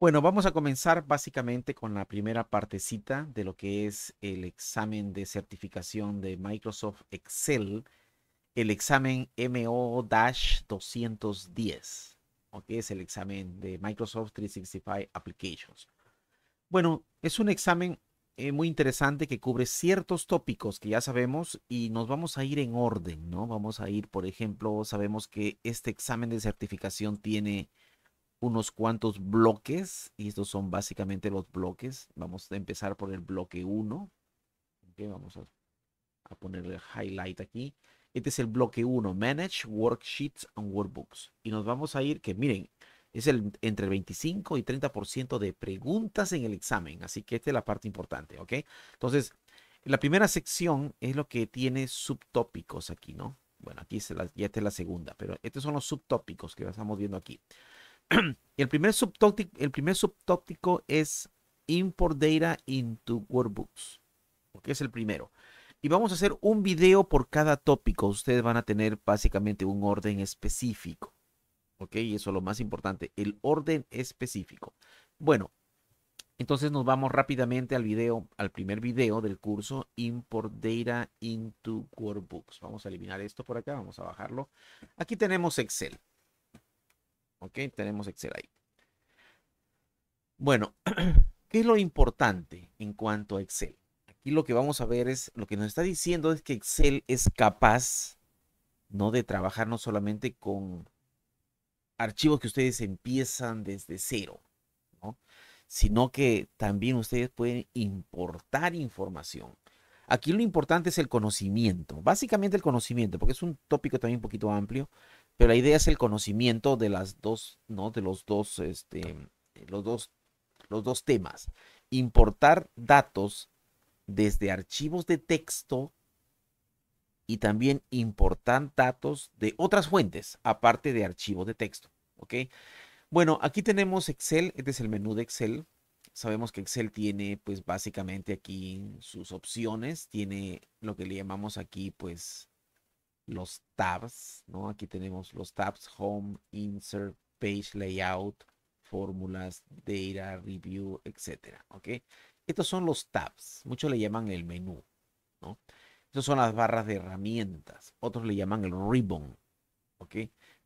Bueno, vamos a comenzar básicamente con la primera partecita de lo que es el examen de certificación de Microsoft Excel, el examen MO-210, que es el examen de Microsoft 365 Applications. Bueno, es un examen eh, muy interesante que cubre ciertos tópicos que ya sabemos y nos vamos a ir en orden, ¿no? Vamos a ir, por ejemplo, sabemos que este examen de certificación tiene unos cuantos bloques y estos son básicamente los bloques. Vamos a empezar por el bloque 1. vamos a, a poner el highlight aquí. Este es el bloque 1, Manage Worksheets and Workbooks. Y nos vamos a ir, que miren, es el, entre el 25 y 30% de preguntas en el examen. Así que esta es la parte importante, ¿ok? Entonces, la primera sección es lo que tiene subtópicos aquí, ¿no? Bueno, aquí es la, ya está la segunda, pero estos son los subtópicos que estamos viendo aquí. el primer subtópico, es import data into workbooks, porque es el primero. Y vamos a hacer un video por cada tópico. Ustedes van a tener básicamente un orden específico. ¿Ok? Y eso es lo más importante, el orden específico. Bueno, entonces nos vamos rápidamente al video, al primer video del curso Import Data into Workbooks. Vamos a eliminar esto por acá, vamos a bajarlo. Aquí tenemos Excel. Ok, tenemos Excel ahí. Bueno, ¿qué es lo importante en cuanto a Excel? Aquí lo que vamos a ver es, lo que nos está diciendo es que Excel es capaz, ¿no? De trabajar no solamente con archivos que ustedes empiezan desde cero, Sino que también ustedes pueden importar información. Aquí lo importante es el conocimiento, básicamente el conocimiento, porque es un tópico también un poquito amplio, pero la idea es el conocimiento de las dos, ¿no? De los dos, este, los dos, los dos temas. Importar datos desde archivos de texto y también importar datos de otras fuentes, aparte de archivos de texto. Bueno, aquí tenemos Excel, este es el menú de Excel. Sabemos que Excel tiene, pues básicamente aquí sus opciones, tiene lo que le llamamos aquí, pues los tabs, ¿no? Aquí tenemos los tabs Home, Insert, Page Layout, Fórmulas, Data, Review, etcétera, ¿ok? Estos son los tabs, muchos le llaman el menú, ¿no? Estas son las barras de herramientas, otros le llaman el ribbon, ¿ok?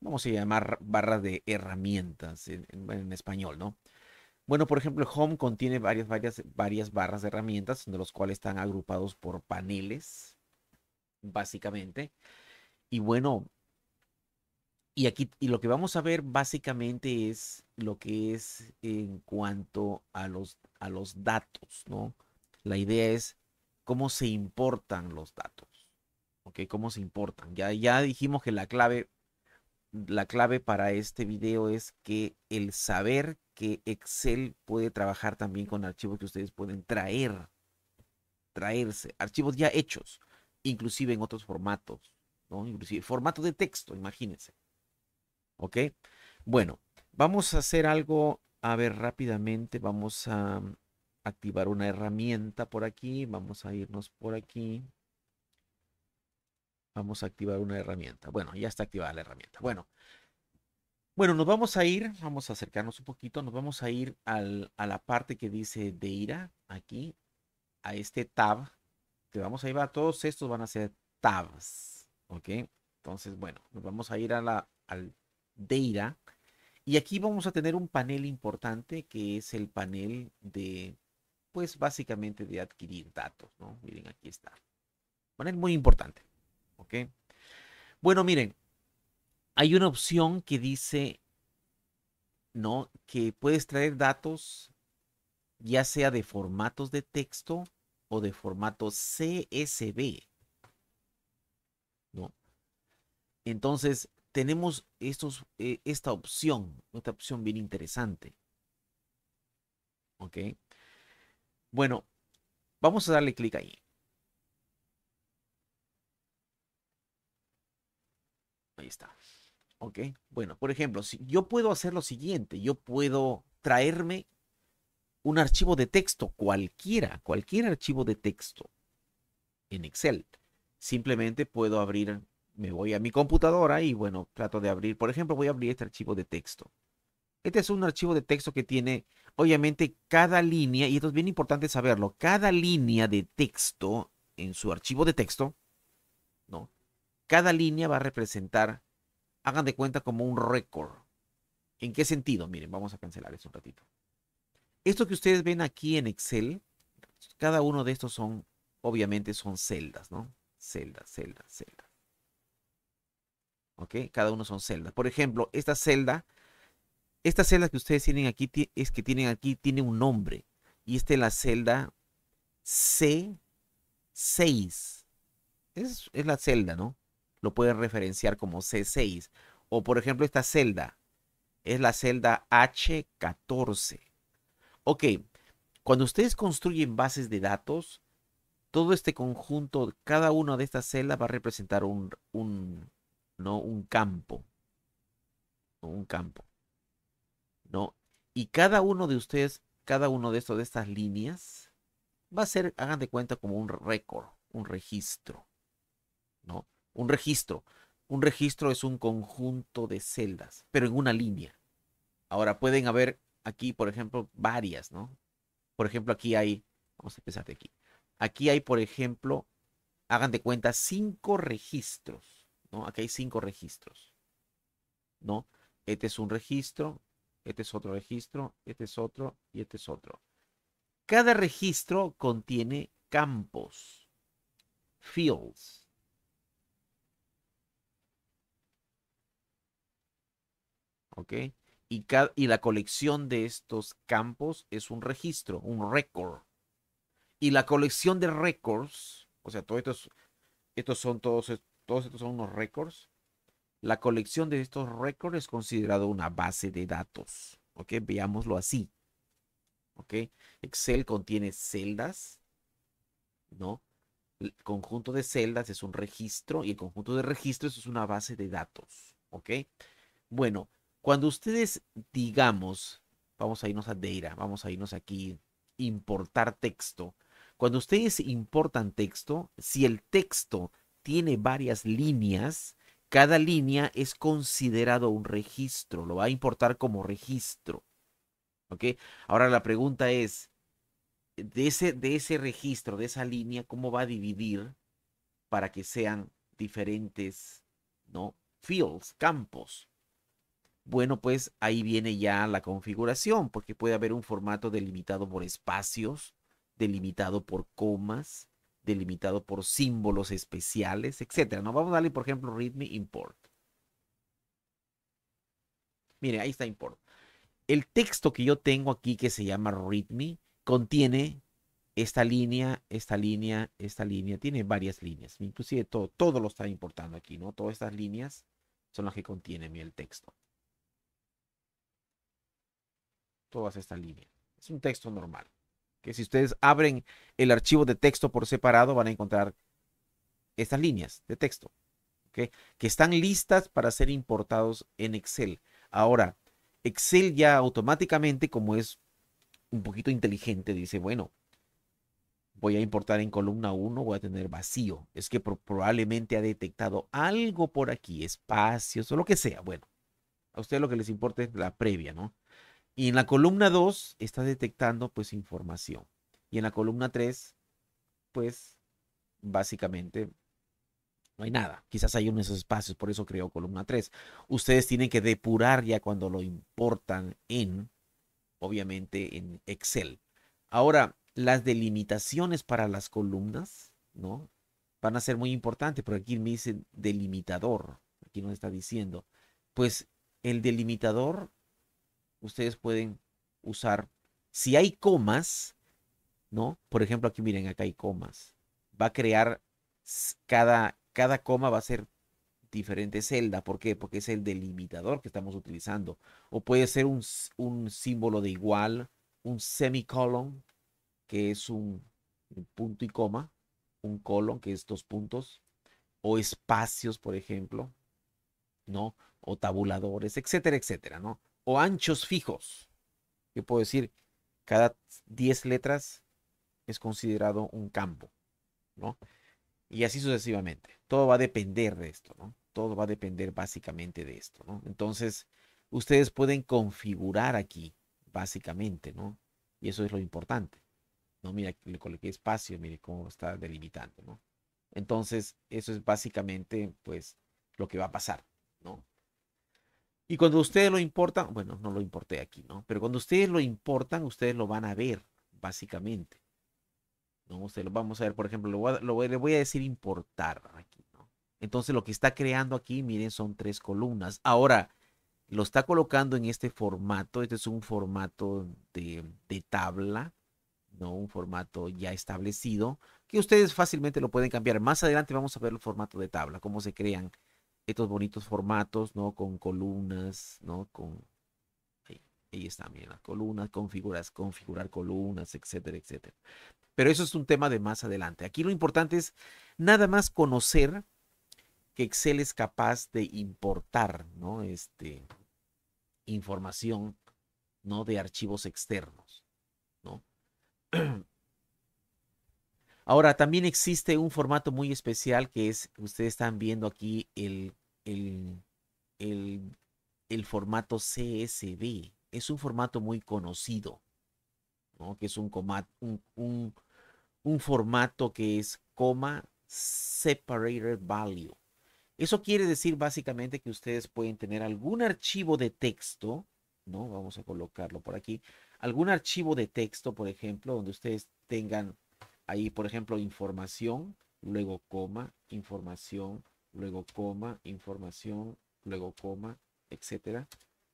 Vamos a llamar barras de herramientas en, español, ¿no? Bueno, por ejemplo, Home contiene varias, varias, varias barras de herramientas, de los cuales están agrupados por paneles, básicamente. Y bueno, y aquí y lo que vamos a ver básicamente es lo que es en cuanto a los, a los datos, ¿no? La idea es cómo se importan los datos, ¿ok? Cómo se importan. Ya, ya dijimos que la clave, la clave para este video es que el saber que Excel puede trabajar también con archivos que ustedes pueden traer, traerse, archivos ya hechos, inclusive en otros formatos, Inclusive formato de texto, imagínense. ¿Ok? Bueno, vamos a hacer algo, a ver, rápidamente, vamos a mm, activar una herramienta por aquí, vamos a irnos por aquí. Vamos a activar una herramienta. Bueno, ya está activada la herramienta. Bueno, bueno, nos vamos a ir, vamos a acercarnos un poquito, nos vamos a ir a la parte que dice de ira, aquí, a este tab. Te vamos a ir a todos estos van a ser tabs. ¿Ok? Entonces, bueno, nos vamos a ir a la al Deira. Y aquí vamos a tener un panel importante que es el panel de, pues básicamente de adquirir datos, ¿no? Miren, aquí está. Panel muy importante, ¿ok? Bueno, miren, hay una opción que dice, ¿no? Que puedes traer datos ya sea de formatos de texto o de formatos CSV. Entonces, tenemos eh, esta opción, esta opción bien interesante. ¿Ok? Bueno, vamos a darle clic ahí. Ahí está. ¿Ok? Bueno, por ejemplo, si yo puedo hacer lo siguiente, yo puedo traerme un archivo de texto, cualquiera, cualquier archivo de texto en Excel. Simplemente puedo abrir me voy a mi computadora y bueno, trato de abrir. Por ejemplo, voy a abrir este archivo de texto. Este es un archivo de texto que tiene, obviamente, cada línea, y esto es bien importante saberlo, cada línea de texto en su archivo de texto, ¿no? Cada línea va a representar, hagan de cuenta, como un récord. ¿En qué sentido? Miren, vamos a cancelar eso un ratito. Esto que ustedes ven aquí en Excel, cada uno de estos son, obviamente, son celdas, ¿no? Celdas, celdas, celdas. ¿ok? Cada uno son celdas. Por ejemplo, esta celda, esta celda que ustedes tienen aquí, es que tienen aquí, tiene un nombre. Y esta es la celda C6. Es, es la celda, ¿no? Lo pueden referenciar como C6. O por ejemplo, esta celda es la celda H14. Ok, cuando ustedes construyen bases de datos, todo este conjunto, cada una de estas celdas va a representar un, no un campo. un campo. ¿No? Y cada uno de ustedes, cada uno de estos, de estas líneas, va a ser, hagan de cuenta, como un récord, un registro. ¿No? Un registro. Un registro es un conjunto de celdas, pero en una línea. Ahora pueden haber aquí, por ejemplo, varias, ¿no? Por ejemplo, aquí hay, vamos a empezar de aquí. Aquí hay, por ejemplo, hagan de cuenta, cinco registros. ¿no? Aquí hay cinco registros, ¿no? Este es un registro, este es otro registro, este es otro y este es otro. Cada registro contiene campos, fields. ¿Ok? Y, y la colección de estos campos es un registro, un record. Y la colección de records, o sea, todos estos estos son todos todos estos son unos récords. La colección de estos récords es considerado una base de datos. ¿Ok? Veámoslo así. ¿Ok? Excel contiene celdas. ¿No? El conjunto de celdas es un registro y el conjunto de registros es una base de datos. ¿Ok? Bueno, cuando ustedes digamos, vamos a irnos a Deira. vamos a irnos aquí, importar texto. Cuando ustedes importan texto, si el texto tiene varias líneas, cada línea es considerado un registro, lo va a importar como registro. ¿Ok? Ahora la pregunta es, de ese, de ese registro, de esa línea, ¿cómo va a dividir para que sean diferentes, ¿no? Fields, campos. Bueno, pues ahí viene ya la configuración, porque puede haber un formato delimitado por espacios, delimitado por comas, delimitado por símbolos especiales, etcétera. Nos Vamos a darle, por ejemplo, readme import. Mire, ahí está import. El texto que yo tengo aquí que se llama readme contiene esta línea, esta línea, esta línea, tiene varias líneas, inclusive todo, todo lo está importando aquí, ¿no? Todas estas líneas son las que contiene el texto. Todas estas líneas. Es un texto normal que si ustedes abren el archivo de texto por separado van a encontrar estas líneas de texto, que están listas para ser importados en Excel. Ahora, Excel ya automáticamente, como es un poquito inteligente, dice, bueno, voy a importar en columna 1, voy a tener vacío. Es que probablemente ha detectado algo por aquí, espacios o lo que sea. Bueno, a usted lo que les importa es la previa, ¿no? Y en la columna 2 está detectando pues información. Y en la columna 3, pues básicamente no hay nada. Quizás hay unos espacios, por eso creo columna 3. Ustedes tienen que depurar ya cuando lo importan en, obviamente, en Excel. Ahora, las delimitaciones para las columnas, ¿no? Van a ser muy importantes, porque aquí me dice delimitador, aquí no está diciendo. Pues el delimitador ustedes pueden usar. Si hay comas, ¿no? Por ejemplo, aquí miren, acá hay comas. Va a crear cada, cada coma va a ser diferente celda. ¿Por qué? Porque es el delimitador que estamos utilizando. O puede ser un, símbolo de igual, un semicolon, que es un, un punto y coma, un colon, que es dos puntos, o espacios, por ejemplo, ¿no? O tabuladores, etcétera, etcétera, ¿no? o anchos fijos. Yo puedo decir, cada 10 letras es considerado un campo, ¿no? Y así sucesivamente. Todo va a depender de esto, ¿no? Todo va a depender básicamente de esto, ¿no? Entonces, ustedes pueden configurar aquí, básicamente, ¿no? Y eso es lo importante. No, mira, le coloqué espacio, mire cómo está delimitando, ¿no? Entonces, eso es básicamente, pues, lo que va a pasar, ¿no? Y cuando ustedes lo importan, bueno, no lo importé aquí, ¿no? Pero cuando ustedes lo importan, ustedes lo van a ver, básicamente. ¿No? Ustedes lo vamos a ver, por ejemplo, lo le voy a decir importar aquí, ¿no? Entonces lo que está creando aquí, miren, son tres columnas. Ahora, lo está colocando en este formato. Este es un formato de, de tabla, ¿no? Un formato ya establecido que ustedes fácilmente lo pueden cambiar. Más adelante vamos a ver el formato de tabla, cómo se crean estos bonitos formatos, ¿no? Con columnas, ¿no? Con ahí, está, miren, las columnas, configuras, configurar columnas, etcétera, etcétera. Pero eso es un tema de más adelante. Aquí lo importante es nada más conocer que Excel es capaz de importar, ¿no? Este información, ¿no? De archivos externos, ¿no? Ahora, también existe un formato muy especial que es, ustedes están viendo aquí el el, formato CSV. Es un formato muy conocido, que es un, coma, un, formato que es coma separator value. Eso quiere decir básicamente que ustedes pueden tener algún archivo de texto, ¿no? Vamos a colocarlo por aquí. Algún archivo de texto, por ejemplo, donde ustedes tengan ahí, por ejemplo, información, luego coma, información, luego coma, información, luego coma, etcétera,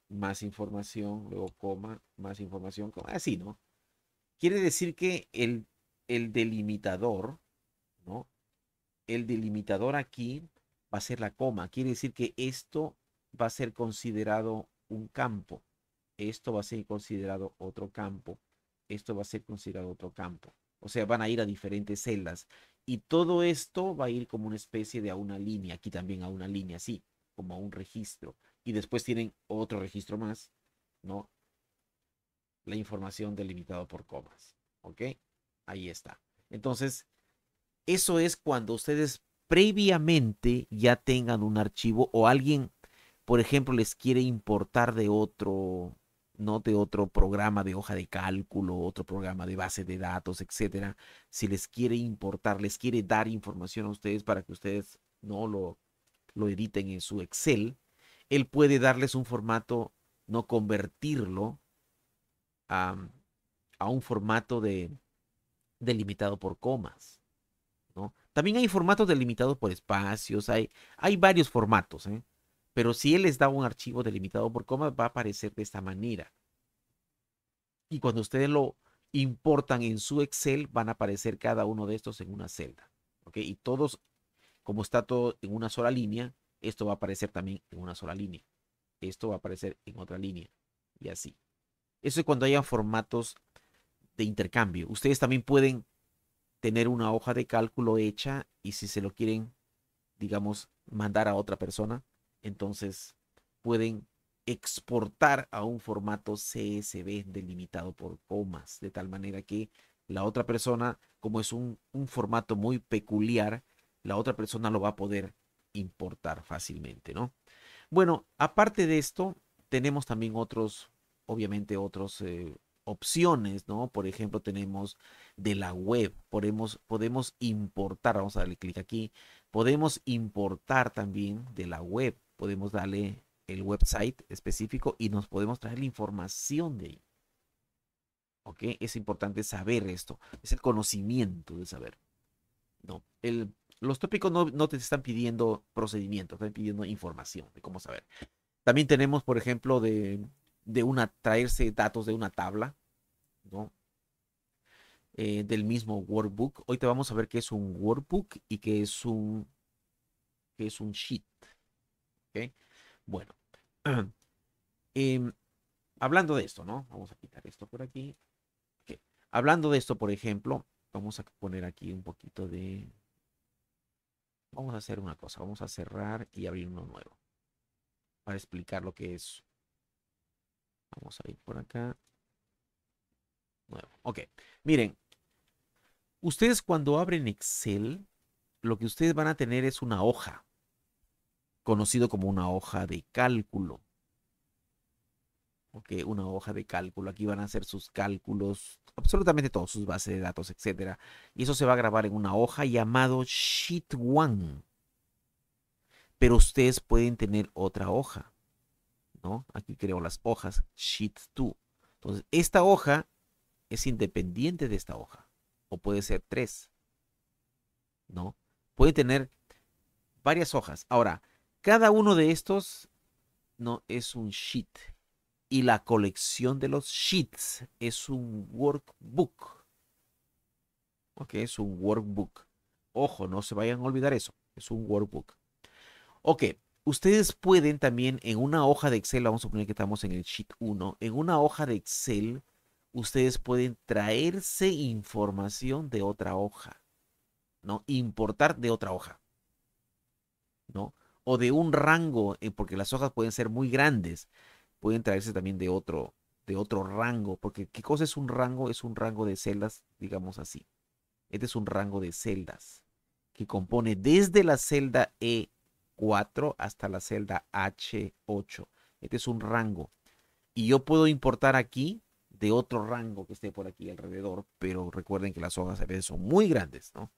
más información, luego coma, más información, así, ¿no? Quiere decir que el, el delimitador, ¿no? El delimitador aquí va a ser la coma, quiere decir que esto va a ser considerado un campo, esto va a ser considerado otro campo, esto va a ser considerado otro campo. O sea, van a ir a diferentes celdas y todo esto va a ir como una especie de a una línea, aquí también a una línea, así, como a un registro. Y después tienen otro registro más, ¿no? La información delimitada por comas, ¿ok? Ahí está. Entonces, eso es cuando ustedes previamente ya tengan un archivo o alguien, por ejemplo, les quiere importar de otro, ¿no? De otro programa de hoja de cálculo, otro programa de base de datos, etcétera. Si les quiere importar, les quiere dar información a ustedes para que ustedes no lo, lo editen en su Excel, él puede darles un formato, no convertirlo a, un formato de delimitado por comas. ¿no? También hay formatos delimitados por espacios, hay, hay varios formatos. ¿eh? Pero si él les da un archivo delimitado por comas, va a aparecer de esta manera. Y cuando ustedes lo importan en su Excel, van a aparecer cada uno de estos en una celda. ¿ok? Y todos, como está todo en una sola línea, esto va a aparecer también en una sola línea. Esto va a aparecer en otra línea. Y así. Eso es cuando haya formatos de intercambio. Ustedes también pueden tener una hoja de cálculo hecha y si se lo quieren, digamos, mandar a otra persona, entonces pueden exportar a un formato CSV delimitado por comas, de tal manera que la otra persona, como es un, formato muy peculiar, la otra persona lo va a poder importar fácilmente, ¿no? Bueno, aparte de esto, tenemos también otros, obviamente otros eh, opciones, ¿no? Por ejemplo, tenemos de la web, podemos, podemos importar, vamos a darle clic aquí, podemos importar también de la web podemos darle el website específico y nos podemos traer la información de ahí. ¿Ok? Es importante saber esto. Es el conocimiento de saber. No, los tópicos no, te están pidiendo procedimiento están pidiendo información de cómo saber. También tenemos, por ejemplo, de, una, traerse datos de una tabla, ¿no? Eh, del mismo workbook. Hoy te vamos a ver qué es un workbook y qué es un, qué es un sheet. Bueno. Em, hablando de esto, ¿no? Vamos a quitar esto por aquí. Hablando de esto, por ejemplo, vamos a poner aquí un poquito de... Vamos a hacer una cosa. Vamos a cerrar y abrir uno nuevo. Para explicar lo que es. Vamos a ir por acá. Nuevo. Ok. Miren. Ustedes cuando abren Excel, lo que ustedes van a tener es una hoja conocido como una hoja de cálculo. Ok, una hoja de cálculo. Aquí van a hacer sus cálculos, absolutamente todos, sus bases de datos, etc. Y eso se va a grabar en una hoja llamado Sheet 1. Pero ustedes pueden tener otra hoja. ¿no? Aquí creo las hojas Sheet 2. Entonces, esta hoja es independiente de esta hoja. O puede ser tres. ¿No? Puede tener varias hojas. Ahora, cada uno de estos no es un sheet. Y la colección de los sheets es un workbook. Ok, es un workbook. Ojo, no se vayan a olvidar eso. Es un workbook. Ok, ustedes pueden también en una hoja de Excel, vamos a poner que estamos en el sheet 1, en una hoja de Excel, ustedes pueden traerse información de otra hoja, ¿no? Importar de otra hoja, ¿no? o de un rango, eh, porque las hojas pueden ser muy grandes, pueden traerse también de otro, de otro rango, porque ¿qué cosa es un rango? Es un rango de celdas, digamos así. Este es un rango de celdas que compone desde la celda E4 hasta la celda H8. Este es un rango. Y yo puedo importar aquí de otro rango que esté por aquí alrededor, pero recuerden que las hojas a veces son muy grandes, ¿no?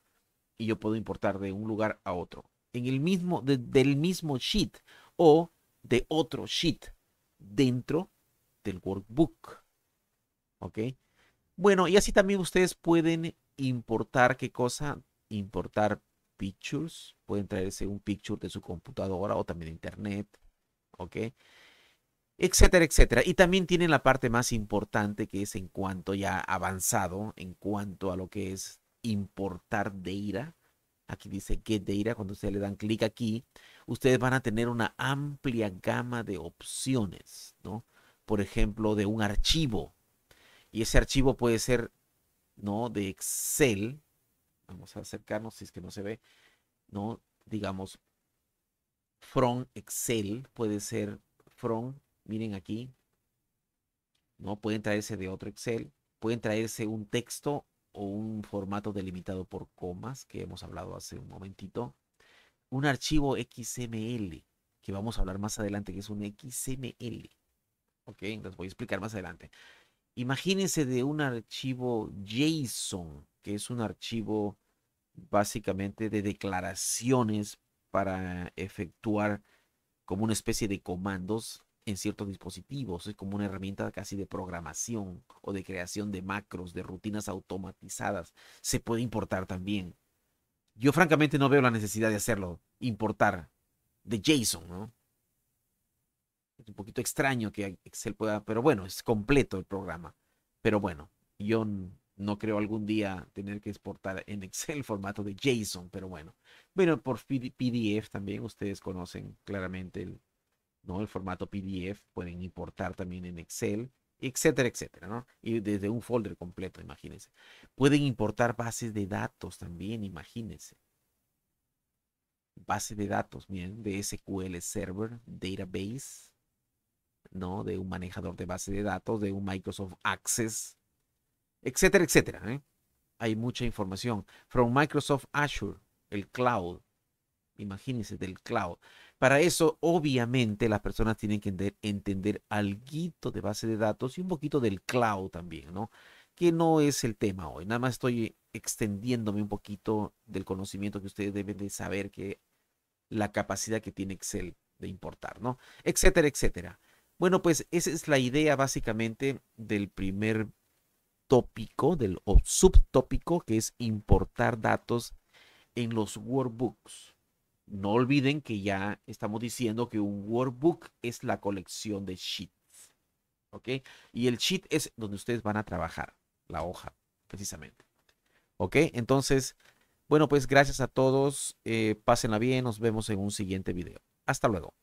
Y yo puedo importar de un lugar a otro en el mismo, del mismo sheet o de otro sheet dentro del workbook. ¿Ok? Bueno, y así también ustedes pueden importar qué cosa, importar pictures, pueden traerse un picture de su computadora o también de internet, ¿ok? Etcétera, etcétera. Y también tienen la parte más importante que es en cuanto ya avanzado, en cuanto a lo que es importar data, Aquí dice Get Data. Cuando ustedes le dan clic aquí, ustedes van a tener una amplia gama de opciones, ¿no? Por ejemplo, de un archivo. Y ese archivo puede ser, ¿no? De Excel. Vamos a acercarnos si es que no se ve, ¿no? Digamos, from Excel. Puede ser from, miren aquí. ¿No? Pueden traerse de otro Excel. Pueden traerse un texto o un formato delimitado por comas que hemos hablado hace un momentito, un archivo XML que vamos a hablar más adelante, que es un XML. Ok, entonces voy a explicar más adelante. Imagínense de un archivo JSON, que es un archivo básicamente de declaraciones para efectuar como una especie de comandos en ciertos dispositivos. Es como una herramienta casi de programación o de creación de macros, de rutinas automatizadas. Se puede importar también. Yo francamente no veo la necesidad de hacerlo, importar de JSON, ¿no? Es un poquito extraño que Excel pueda, pero bueno, es completo el programa. Pero bueno, yo no creo algún día tener que exportar en Excel formato de JSON, pero bueno. Bueno, por PDF también ustedes conocen claramente el, ¿no? El formato PDF, pueden importar también en Excel, etcétera, etcétera, ¿no? Y desde un folder completo, imagínense. Pueden importar bases de datos también, imagínense. Bases de datos, bien, de SQL Server, Database, ¿no? De un manejador de base de datos, de un Microsoft Access, etcétera, etcétera. ¿eh? Hay mucha información. From Microsoft Azure, el cloud. Imagínense del cloud. Para eso, obviamente, las personas tienen que entender, algo de base de datos y un poquito del cloud también, ¿no? Que no es el tema hoy. Nada más estoy extendiéndome un poquito del conocimiento que ustedes deben de saber que la capacidad que tiene Excel de importar, ¿no? Etcétera, etcétera. Bueno, pues esa es la idea básicamente del primer tópico, del subtópico, que es importar datos en los workbooks. No olviden que ya estamos diciendo que un workbook es la colección de sheets. ¿Ok? Y el sheet es donde ustedes van a trabajar, la hoja, precisamente. ¿Ok? Entonces, bueno, pues gracias a todos. Eh, pásenla bien. Nos vemos en un siguiente video. Hasta luego.